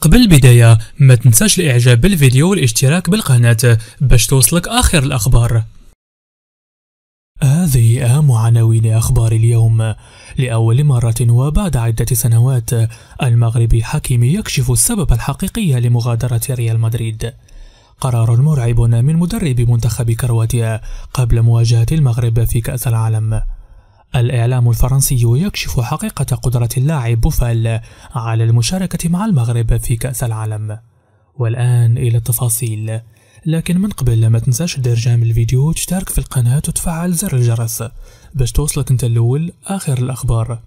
قبل البداية ما تنساش الاعجاب بالفيديو والاشتراك بالقناة باش توصلك اخر الاخبار هذه أهم عناوين أخبار اليوم لأول مرة وبعد عدة سنوات المغربي حكيم يكشف السبب الحقيقي لمغادرة ريال مدريد قرار مرعب من مدرب منتخب كرواتيا قبل مواجهة المغرب في كأس العالم الإعلام الفرنسي يكشف حقيقة قدرة اللاعب بوفال على المشاركة مع المغرب في كأس العالم والآن إلى التفاصيل لكن من قبل ما تنساش دير جام الفيديو تشترك في القناة وتفعل زر الجرس باش توصلك انت الأول آخر الأخبار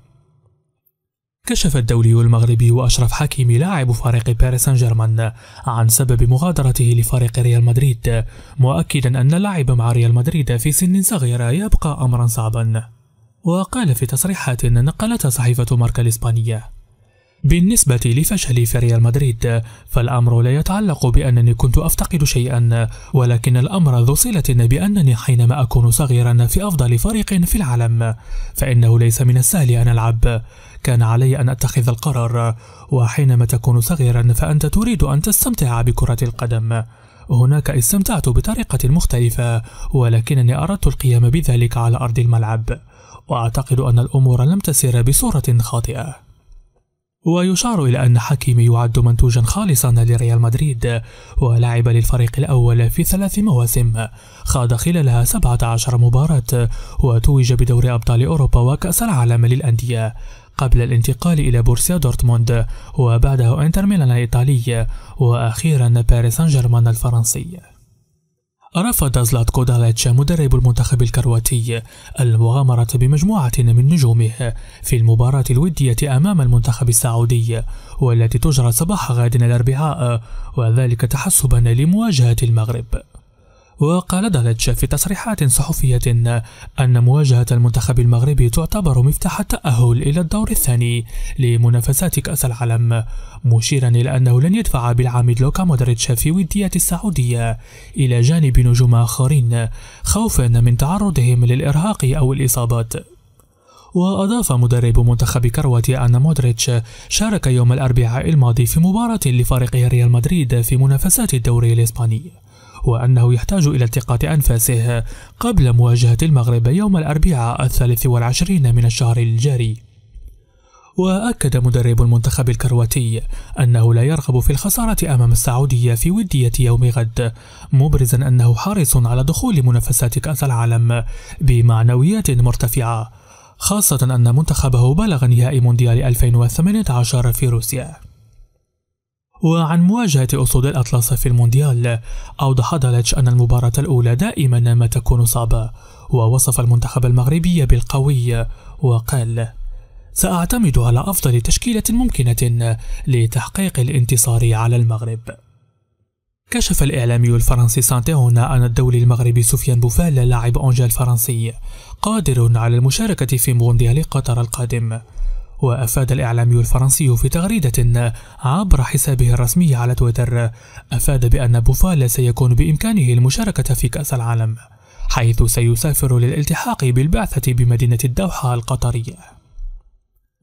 كشف الدولي المغربي وأشرف حكيمي لاعب فريق باريس سان جيرمان عن سبب مغادرته لفريق ريال مدريد مؤكدا أن اللعب مع ريال مدريد في سن صغيرة يبقى أمرا صعبا وقال في تصريحات نقلتها صحيفة ماركا الإسبانية بالنسبة لفشلي في ريال مدريد فالأمر لا يتعلق بأنني كنت أفتقد شيئا ولكن الأمر ذو صلة بأنني حينما أكون صغيرا في أفضل فريق في العالم فإنه ليس من السهل أن ألعب كان علي أن أتخذ القرار وحينما تكون صغيرا فأنت تريد أن تستمتع بكرة القدم هناك استمتعت بطريقة مختلفة ولكنني أردت القيام بذلك على أرض الملعب وأعتقد أن الأمور لم تسير بصورة خاطئة ويشار إلى أن حكيمي يعد منتوجا خالصا لريال مدريد ولعب للفريق الأول في ثلاث مواسم خاض خلالها 17 مباراة وتوج بدوري أبطال أوروبا وكأس العالم للأندية قبل الانتقال إلى بورسيا دورتموند وبعده انتر ميلان الإيطالي وأخيرا باريس سان جيرمان الفرنسي رفض زلاتكو داليتش مدرب المنتخب الكرواتي المغامرة بمجموعة من نجومه في المباراة الودية أمام المنتخب السعودي والتي تجرى صباح غد الأربعاء وذلك تحسبا لمواجهة المغرب وقال دالتش في تصريحات صحفية أن مواجهة المنتخب المغربي تعتبر مفتاح التأهل إلى الدور الثاني لمنافسات كأس العالم مشيرا إلى أنه لن يدفع بالعميد لوكا مودريتش في ودية السعودية إلى جانب نجوم آخرين خوفا من تعرضهم للإرهاق أو الإصابات وأضاف مدرب منتخب كرواتيا أن مودريتش شارك يوم الأربعاء الماضي في مباراة لفريق ريال مدريد في منافسات الدوري الإسباني وأنه يحتاج إلى التقاط أنفاسه قبل مواجهة المغرب يوم الأربعاء الثالث والعشرين من الشهر الجاري وأكد مدرب المنتخب الكرواتي أنه لا يرغب في الخسارة أمام السعودية في ودية يوم غد مبرزا أنه حريص على دخول منافسات كأس العالم بمعنويات مرتفعة خاصة أن منتخبه بلغ نهائي مونديال 2018 في روسيا وعن مواجهة أسود الأطلس في المونديال أوضح دالتش أن المباراة الأولى دائما ما تكون صعبة ووصف المنتخب المغربي بالقوي وقال سأعتمد على أفضل تشكيلة ممكنة لتحقيق الانتصار على المغرب كشف الإعلامي الفرنسي سانتيون أن الدولي المغربي سفيان بوفال لاعب أونجا الفرنسي قادر على المشاركة في مونديال قطر القادم وأفاد الإعلامي الفرنسي في تغريدة عبر حسابه الرسمي على تويتر أفاد بأن بوفال سيكون بإمكانه المشاركة في كأس العالم حيث سيسافر للالتحاق بالبعثة بمدينة الدوحة القطرية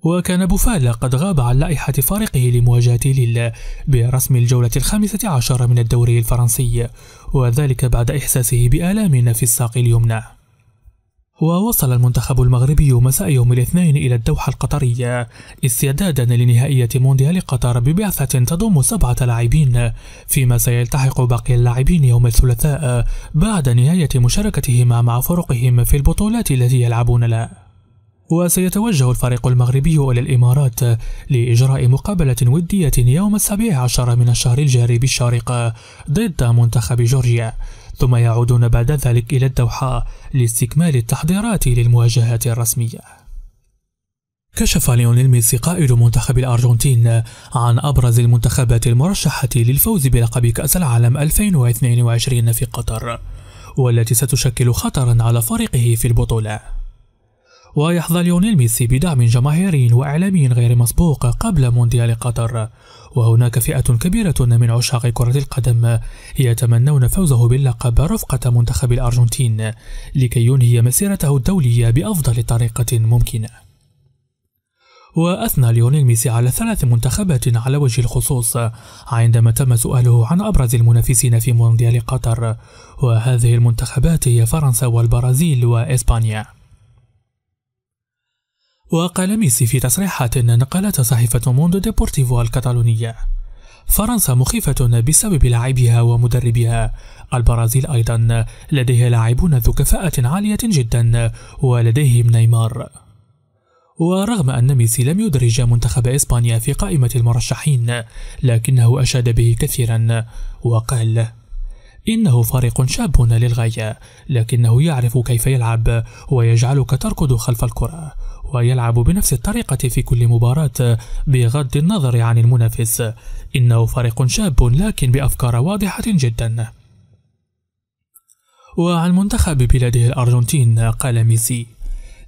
وكان بوفال قد غاب عن لائحة فارقه لمواجهة ليل برسم الجولة الخامسة عشر من الدوري الفرنسي وذلك بعد إحساسه بآلام في الساق اليمنى ووصل المنتخب المغربي مساء يوم الاثنين إلى الدوحة القطرية استعدادا لنهائية مونديال قطر ببعثة تضم سبعة لاعبين فيما سيلتحق باقي اللاعبين يوم الثلاثاء بعد نهاية مشاركتهم مع فرقهم في البطولات التي يلعبون لها وسيتوجه الفريق المغربي إلى الإمارات لإجراء مقابلة ودية يوم السابع عشر من الشهر الجاري بالشارقة ضد منتخب جورجيا ثم يعودون بعد ذلك إلى الدوحة لاستكمال التحضيرات للمواجهات الرسمية. كشف ليونيل ميسي قائد منتخب الأرجنتين عن أبرز المنتخبات المرشحة للفوز بلقب كأس العالم 2022 في قطر، والتي ستشكل خطرًا على فريقه في البطولة. ويحظى ليونيل ميسي بدعم جماهيري وإعلامي غير مسبوق قبل مونديال قطر وهناك فئة كبيرة من عشاق كرة القدم يتمنون فوزه باللقب رفقة منتخب الأرجنتين لكي ينهي مسيرته الدولية بأفضل طريقة ممكنة وأثنى ليونيل ميسي على ثلاث منتخبات على وجه الخصوص عندما تم سؤاله عن أبرز المنافسين في مونديال قطر وهذه المنتخبات هي فرنسا والبرازيل وإسبانيا وقال ميسي في تصريحات نقلتها صحيفة موندو ديبورتيفو الكتالونية فرنسا مخيفة بسبب لاعبها ومدربها البرازيل أيضا لديها لاعبون ذو كفاءة عالية جدا ولديهم نيمار ورغم أن ميسي لم يدرج منتخب إسبانيا في قائمة المرشحين لكنه أشاد به كثيرا وقال إنه فريق شاب للغاية لكنه يعرف كيف يلعب ويجعلك تركض خلف الكرة ويلعب بنفس الطريقة في كل مباراة بغض النظر عن المنافس إنه فريق شاب لكن بأفكار واضحة جدا وعن منتخب بلاده الأرجنتين قال ميسي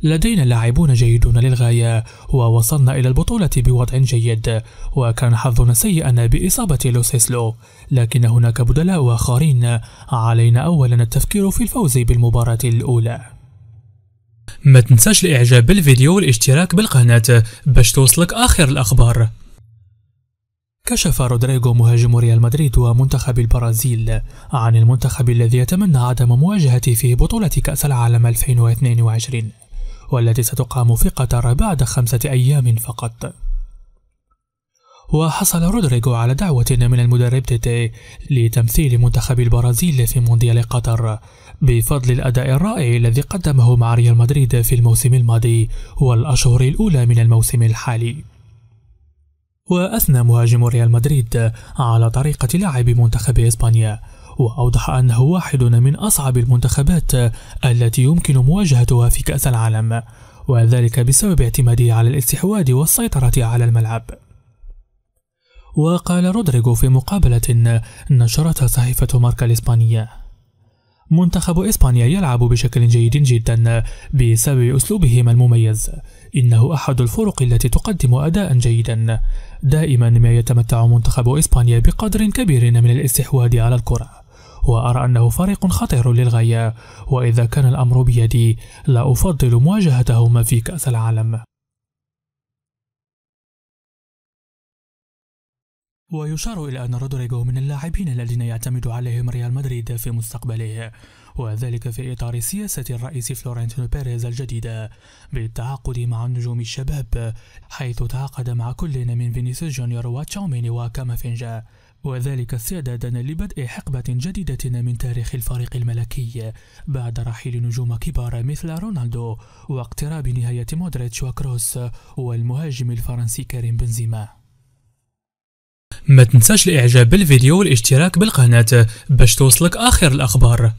لدينا لاعبون جيدون للغاية ووصلنا إلى البطولة بوضع جيد وكان حظنا سيئا بإصابة لوسيسلو لكن هناك بدلاء آخرين علينا أولا التفكير في الفوز بالمباراة الأولى ما تنساش الاعجاب بالفيديو والاشتراك بالقناة باش توصلك اخر الاخبار كشف رودريغو مهاجم ريال مدريد ومنتخب البرازيل عن المنتخب الذي يتمنى عدم مواجهته في بطولة كأس العالم 2022 والتي ستقام في قطر بعد خمسة أيام فقط وحصل رودريجو على دعوة من المدرب تيتي لتمثيل منتخب البرازيل في مونديال قطر بفضل الأداء الرائع الذي قدمه مع ريال مدريد في الموسم الماضي والأشهر الأولى من الموسم الحالي وأثنى مهاجم ريال مدريد على طريقة لعب منتخب إسبانيا وأوضح أنه واحد من أصعب المنتخبات التي يمكن مواجهتها في كأس العالم وذلك بسبب اعتماده على الاستحواذ والسيطرة على الملعب وقال رودريغو في مقابلة نشرتها صحيفة ماركا الإسبانية منتخب إسبانيا يلعب بشكل جيد جدا بسبب أسلوبهم المميز إنه أحد الفرق التي تقدم أداء جيدا دائما ما يتمتع منتخب إسبانيا بقدر كبير من الاستحواذ على الكرة وأرى أنه فريق خطير للغاية وإذا كان الأمر بيدي لا أفضل مواجهتهم في كأس العالم ويشار إلى أن رودريغو من اللاعبين الذين يعتمد عليهم ريال مدريد في مستقبله وذلك في إطار سياسة الرئيس فلورنتينو بيريز الجديدة بالتعاقد مع النجوم الشباب حيث تعاقد مع كل من فينيسيوس جونيور وتشاوميني وكامافينجا وذلك استعدادا لبدء حقبة جديدة من تاريخ الفريق الملكي بعد رحيل نجوم كبار مثل رونالدو واقتراب نهاية مودريتش وكروس والمهاجم الفرنسي كريم بنزيما ما تنساش الاعجاب بالفيديو والاشتراك بالقناة باش توصلك اخر الاخبار